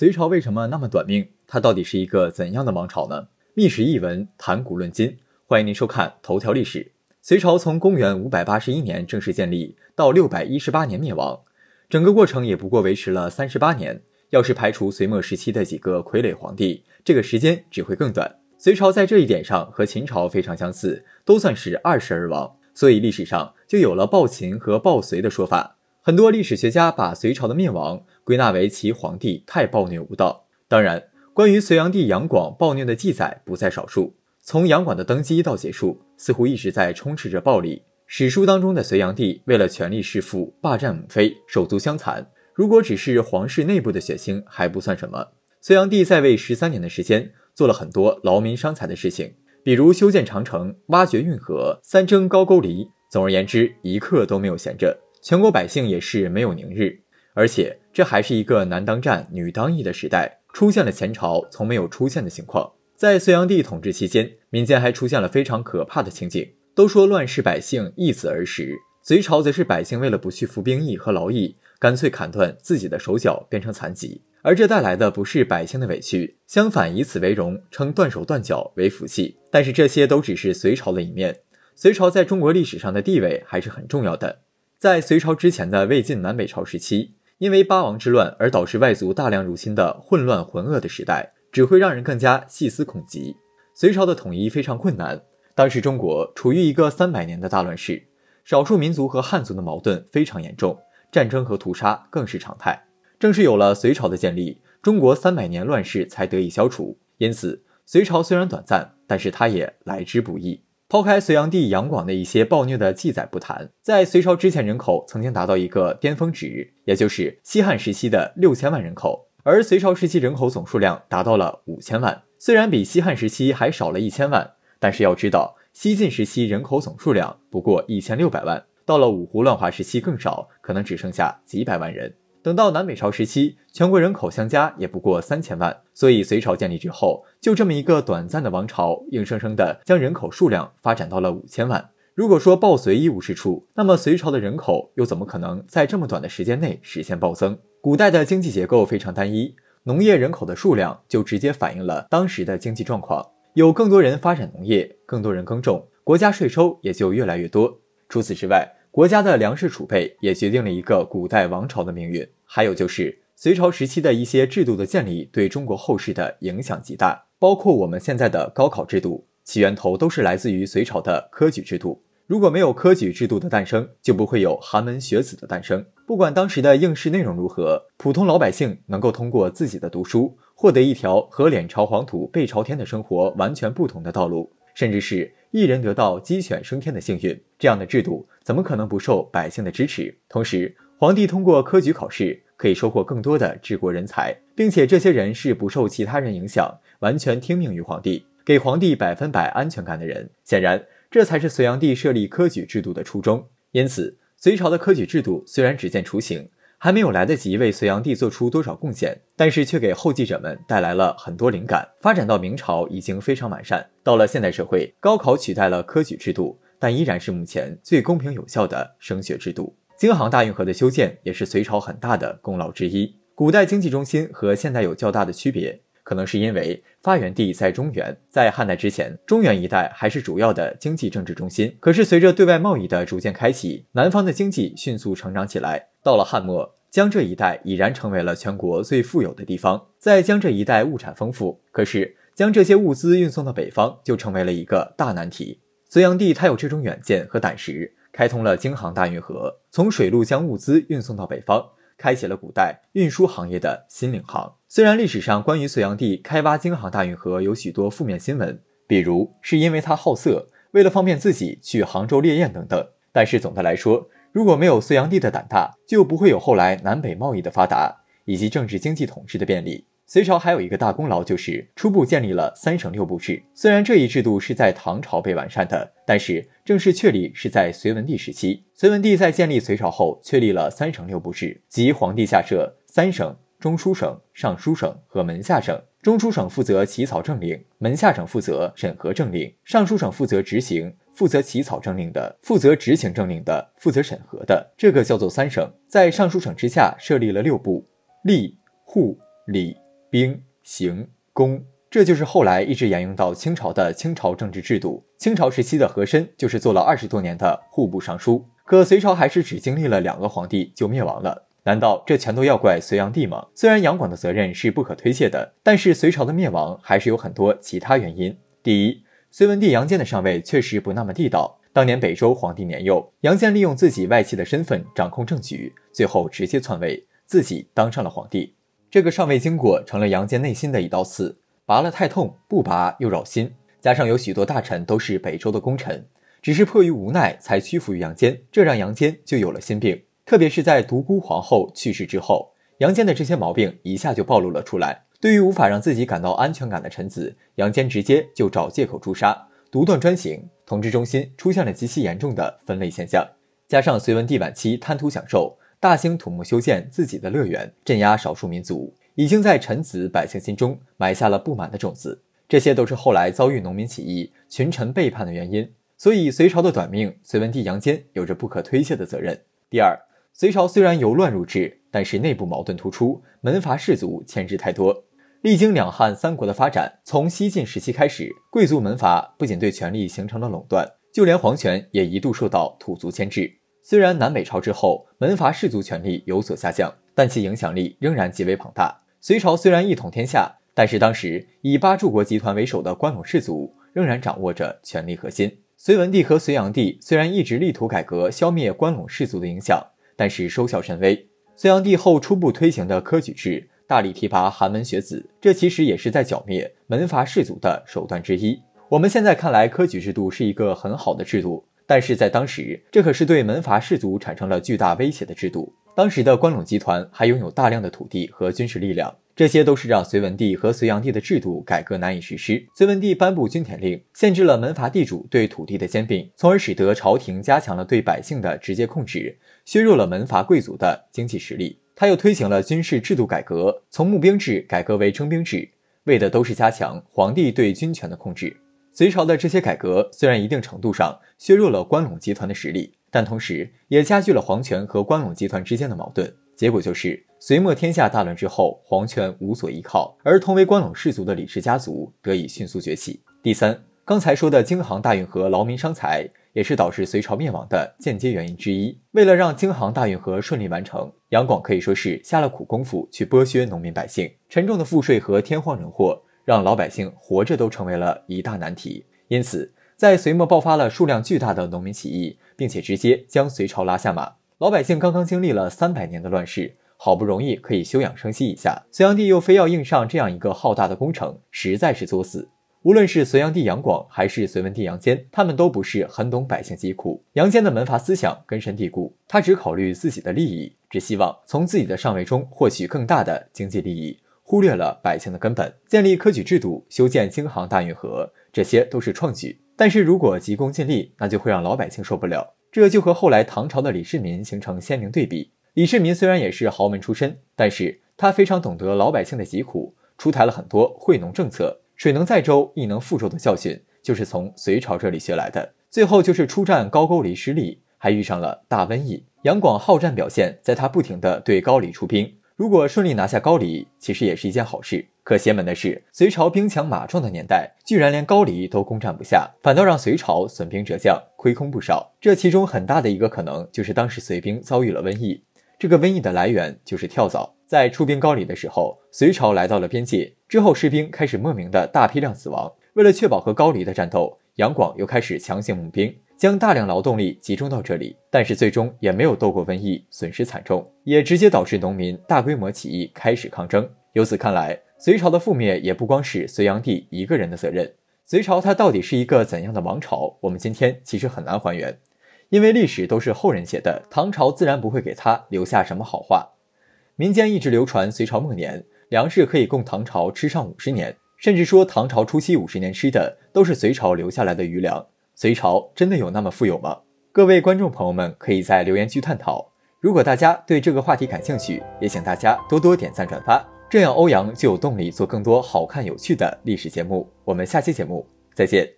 隋朝为什么那么短命？它到底是一个怎样的王朝呢？秘史一文谈古论今，欢迎您收看头条历史。隋朝从公元五百八十一年正式建立到六百一十八年灭亡，整个过程也不过维持了三十八年。要是排除隋末时期的几个傀儡皇帝，这个时间只会更短。隋朝在这一点上和秦朝非常相似，都算是二世而亡，所以历史上就有了暴秦和暴隋的说法。很多历史学家把隋朝的灭亡。归纳为其皇帝太暴虐无道。当然，关于隋炀帝杨广暴虐的记载不在少数。从杨广的登基到结束，似乎一直在充斥着暴力。史书当中的隋炀帝为了权力弑父、霸占母妃、手足相残。如果只是皇室内部的血腥还不算什么。隋炀帝在位十三年的时间，做了很多劳民伤财的事情，比如修建长城、挖掘运河、三征高句丽。总而言之，一刻都没有闲着，全国百姓也是没有宁日。而且这还是一个男当战、女当役的时代，出现了前朝从没有出现的情况。在隋炀帝统治期间，民间还出现了非常可怕的情景。都说乱世百姓易子而食，隋朝则是百姓为了不去服兵役和劳役，干脆砍断自己的手脚，变成残疾。而这带来的不是百姓的委屈，相反以此为荣，称断手断脚为福气。但是这些都只是隋朝的一面。隋朝在中国历史上的地位还是很重要的。在隋朝之前的魏晋南北朝时期。因为八王之乱而导致外族大量入侵的混乱浑噩的时代，只会让人更加细思恐极。隋朝的统一非常困难，当时中国处于一个三百年的大乱世，少数民族和汉族的矛盾非常严重，战争和屠杀更是常态。正是有了隋朝的建立，中国三百年乱世才得以消除。因此，隋朝虽然短暂，但是它也来之不易。抛开隋炀帝杨广的一些暴虐的记载不谈，在隋朝之前，人口曾经达到一个巅峰值，也就是西汉时期的六千万人口。而隋朝时期人口总数量达到了五千万，虽然比西汉时期还少了一千万，但是要知道，西晋时期人口总数量不过一千六百万，到了五胡乱华时期更少，可能只剩下几百万人。等到南北朝时期，全国人口相加也不过三千万。所以，隋朝建立之后，就这么一个短暂的王朝，硬生生的将人口数量发展到了五千万。如果说暴隋一无是处，那么隋朝的人口又怎么可能在这么短的时间内实现暴增？古代的经济结构非常单一，农业人口的数量就直接反映了当时的经济状况。有更多人发展农业，更多人耕种，国家税收也就越来越多。除此之外，国家的粮食储备也决定了一个古代王朝的命运。还有就是。隋朝时期的一些制度的建立对中国后世的影响极大，包括我们现在的高考制度，其源头都是来自于隋朝的科举制度。如果没有科举制度的诞生，就不会有寒门学子的诞生。不管当时的应试内容如何，普通老百姓能够通过自己的读书，获得一条和脸朝黄土背朝天的生活完全不同的道路，甚至是一人得道鸡犬升天的幸运。这样的制度怎么可能不受百姓的支持？同时，皇帝通过科举考试。可以收获更多的治国人才，并且这些人是不受其他人影响，完全听命于皇帝，给皇帝百分百安全感的人。显然，这才是隋炀帝设立科举制度的初衷。因此，隋朝的科举制度虽然只见雏形，还没有来得及为隋炀帝做出多少贡献，但是却给后继者们带来了很多灵感。发展到明朝已经非常完善。到了现代社会，高考取代了科举制度，但依然是目前最公平有效的升学制度。京杭大运河的修建也是隋朝很大的功劳之一。古代经济中心和现在有较大的区别，可能是因为发源地在中原，在汉代之前，中原一带还是主要的经济政治中心。可是随着对外贸易的逐渐开启，南方的经济迅速成长起来。到了汉末，江浙一带已然成为了全国最富有的地方。在江浙一带物产丰富，可是将这些物资运送到北方就成为了一个大难题。隋炀帝他有这种远见和胆识。开通了京杭大运河，从水路将物资运送到北方，开启了古代运输行业的新领航。虽然历史上关于隋炀帝开挖京杭大运河有许多负面新闻，比如是因为他好色，为了方便自己去杭州猎艳等等，但是总的来说，如果没有隋炀帝的胆大，就不会有后来南北贸易的发达以及政治经济统治的便利。隋朝还有一个大功劳，就是初步建立了三省六部制。虽然这一制度是在唐朝被完善的，但是正式确立是在隋文帝时期。隋文帝在建立隋朝后，确立了三省六部制，即皇帝下设三省：中书省、尚书省和门下省。中书省负责起草政令，门下省负责审核政令，尚书省负责执行。负责起草政令的，负责执行政令的，负责审核的，这个叫做三省。在尚书省之下设立了六部：吏、户、礼。兵、刑、宫，这就是后来一直沿用到清朝的清朝政治制度。清朝时期的和珅就是做了二十多年的户部尚书。可隋朝还是只经历了两个皇帝就灭亡了，难道这全都要怪隋炀帝吗？虽然杨广的责任是不可推卸的，但是隋朝的灭亡还是有很多其他原因。第一，隋文帝杨坚的上位确实不那么地道。当年北周皇帝年幼，杨坚利用自己外戚的身份掌控政局，最后直接篡位，自己当上了皇帝。这个尚未经过，成了杨坚内心的一道刺，拔了太痛，不拔又扰心。加上有许多大臣都是北周的功臣，只是迫于无奈才屈服于杨坚，这让杨坚就有了心病。特别是在独孤皇后去世之后，杨坚的这些毛病一下就暴露了出来。对于无法让自己感到安全感的臣子，杨坚直接就找借口诛杀，独断专行，统治中心出现了极其严重的分裂现象。加上隋文帝晚期贪图享受。大兴土木，修建自己的乐园，镇压少数民族，已经在臣子百姓心中埋下了不满的种子。这些都是后来遭遇农民起义、群臣背叛的原因。所以，隋朝的短命，隋文帝杨坚有着不可推卸的责任。第二，隋朝虽然由乱入治，但是内部矛盾突出，门阀士族牵制太多。历经两汉三国的发展，从西晋时期开始，贵族门阀不仅对权力形成了垄断，就连皇权也一度受到土族牵制。虽然南北朝之后门阀士族权力有所下降，但其影响力仍然极为庞大。隋朝虽然一统天下，但是当时以八柱国集团为首的关陇士族仍然掌握着权力核心。隋文帝和隋炀帝虽然一直力图改革，消灭关陇士族的影响，但是收效甚微。隋炀帝后初步推行的科举制，大力提拔寒门学子，这其实也是在剿灭门阀士族的手段之一。我们现在看来，科举制度是一个很好的制度。但是在当时，这可是对门阀士族产生了巨大威胁的制度。当时的关陇集团还拥有大量的土地和军事力量，这些都是让隋文帝和隋炀帝的制度改革难以实施。隋文帝颁布均田令，限制了门阀地主对土地的兼并，从而使得朝廷加强了对百姓的直接控制，削弱了门阀贵族的经济实力。他又推行了军事制度改革，从募兵制改革为征兵制，为的都是加强皇帝对军权的控制。隋朝的这些改革虽然一定程度上削弱了关陇集团的实力，但同时也加剧了皇权和关陇集团之间的矛盾。结果就是，隋末天下大乱之后，皇权无所依靠，而同为关陇氏族的李氏家族得以迅速崛起。第三，刚才说的京杭大运河劳民伤财，也是导致隋朝灭亡的间接原因之一。为了让京杭大运河顺利完成，杨广可以说是下了苦功夫去剥削农民百姓，沉重的赋税和天荒人祸。让老百姓活着都成为了一大难题，因此，在隋末爆发了数量巨大的农民起义，并且直接将隋朝拉下马。老百姓刚刚经历了三百年的乱世，好不容易可以休养生息一下，隋炀帝又非要硬上这样一个浩大的工程，实在是作死。无论是隋炀帝杨广，还是隋文帝杨坚，他们都不是很懂百姓疾苦。杨坚的门阀思想根深蒂固，他只考虑自己的利益，只希望从自己的上位中获取更大的经济利益。忽略了百姓的根本，建立科举制度、修建京杭大运河，这些都是创举。但是如果急功近利，那就会让老百姓受不了。这就和后来唐朝的李世民形成鲜明对比。李世民虽然也是豪门出身，但是他非常懂得老百姓的疾苦，出台了很多惠农政策。水能载舟，亦能覆舟的教训，就是从隋朝这里学来的。最后就是出战高句丽失利，还遇上了大瘟疫。杨广好战，表现在他不停的对高丽出兵。如果顺利拿下高丽，其实也是一件好事。可邪门的是，隋朝兵强马壮的年代，居然连高丽都攻占不下，反倒让隋朝损兵折将，亏空不少。这其中很大的一个可能，就是当时隋兵遭遇了瘟疫。这个瘟疫的来源就是跳蚤。在出兵高丽的时候，隋朝来到了边界之后，士兵开始莫名的大批量死亡。为了确保和高丽的战斗，杨广又开始强行募兵，将大量劳动力集中到这里，但是最终也没有斗过瘟疫，损失惨重，也直接导致农民大规模起义开始抗争。由此看来，隋朝的覆灭也不光是隋炀帝一个人的责任。隋朝它到底是一个怎样的王朝？我们今天其实很难还原，因为历史都是后人写的，唐朝自然不会给他留下什么好话。民间一直流传，隋朝末年粮食可以供唐朝吃上五十年。甚至说，唐朝初期五十年吃的都是隋朝留下来的余粮。隋朝真的有那么富有吗？各位观众朋友们，可以在留言区探讨。如果大家对这个话题感兴趣，也请大家多多点赞转发，这样欧阳就有动力做更多好看有趣的历史节目。我们下期节目再见。